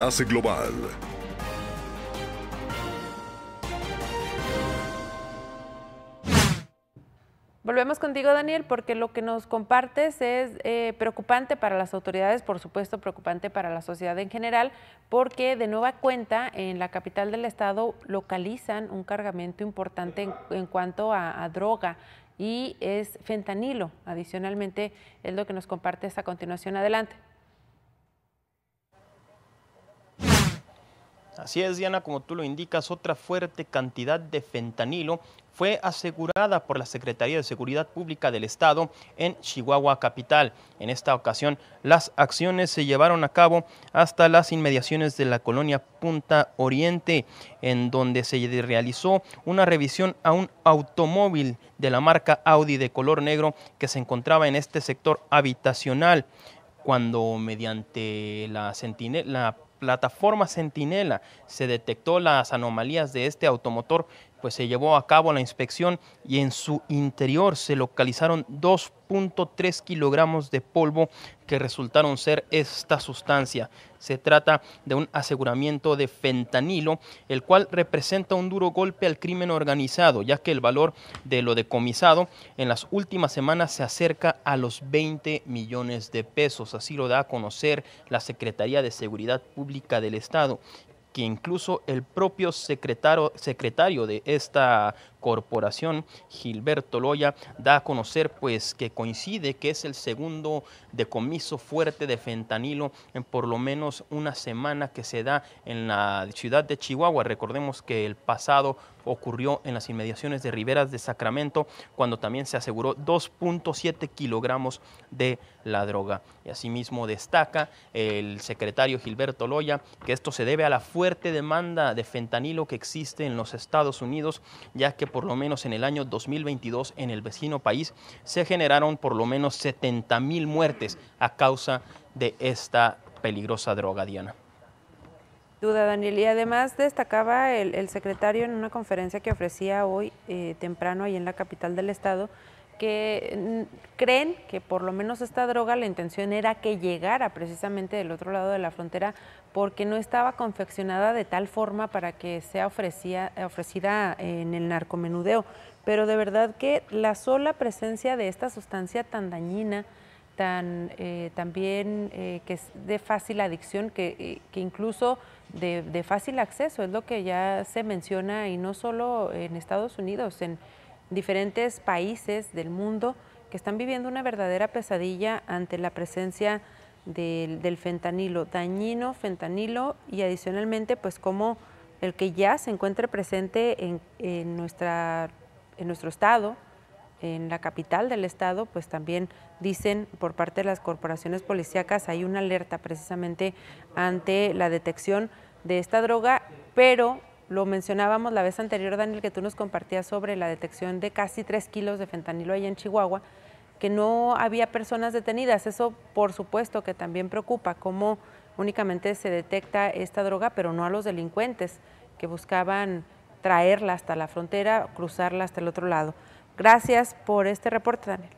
Hace Global. Volvemos contigo, Daniel, porque lo que nos compartes es eh, preocupante para las autoridades, por supuesto preocupante para la sociedad en general, porque de nueva cuenta en la capital del estado localizan un cargamento importante en, cuanto a, a droga y es fentanilo. Adicionalmente es lo que nos compartes a continuación. Adelante. Así es, Diana, como tú lo indicas, otra fuerte cantidad de fentanilo fue asegurada por la Secretaría de Seguridad Pública del Estado en Chihuahua Capital. En esta ocasión, las acciones se llevaron a cabo hasta las inmediaciones de la colonia Punta Oriente, en donde se realizó una revisión a un automóvil de la marca Audi de color negro que se encontraba en este sector habitacional cuando mediante la, la plataforma Centinela se detectó las anomalías de este automotor pues se llevó a cabo la inspección y en su interior se localizaron 2.3 kilogramos de polvo que resultaron ser esta sustancia. Se trata de un aseguramiento de fentanilo, el cual representa un duro golpe al crimen organizado, ya que el valor de lo decomisado en las últimas semanas se acerca a los 20 millones de pesos. Así lo da a conocer la Secretaría de Seguridad Pública del Estado, que incluso el propio secretario, secretario de esta corporación, Gilberto Loya, da a conocer pues que coincide que es el segundo decomiso fuerte de fentanilo en por lo menos una semana que se da en la ciudad de Chihuahua. Recordemos que el pasado ocurrió en las inmediaciones de Riberas de Sacramento, cuando también se aseguró 2.7 kilogramos de la droga. Y asimismo destaca el secretario Gilberto Loya que esto se debe a la fuerte demanda de fentanilo que existe en los Estados Unidos, ya que por lo menos en el año 2022 en el vecino país se generaron por lo menos 70 mil muertes a causa de esta peligrosa droga, Diana. Duda, Daniel. Y además destacaba el, secretario en una conferencia que ofrecía hoy eh, temprano ahí en la capital del estado que mm, creen que por lo menos esta droga la intención era que llegara precisamente del otro lado de la frontera porque no estaba confeccionada de tal forma para que sea ofrecida en el narcomenudeo. Pero de verdad que la sola presencia de esta sustancia tan dañina, tan eh, también eh, que es de fácil adicción, que, eh, que incluso de, de fácil acceso, es lo que ya se menciona y no solo en Estados Unidos, en diferentes países del mundo que están viviendo una verdadera pesadilla ante la presencia del, fentanilo, dañino fentanilo y adicionalmente pues como el que ya se encuentra presente en, en, nuestra, en nuestro estado, en la capital del estado, pues también dicen por parte de las corporaciones policíacas hay una alerta precisamente ante la detección de esta droga, pero lo mencionábamos la vez anterior, Daniel, que tú nos compartías sobre la detección de casi tres kilos de fentanilo allá en Chihuahua, que no había personas detenidas. Eso, por supuesto, que también preocupa, cómo únicamente se detecta esta droga, pero no a los delincuentes que buscaban traerla hasta la frontera, cruzarla hasta el otro lado. Gracias por este reporte, Daniel.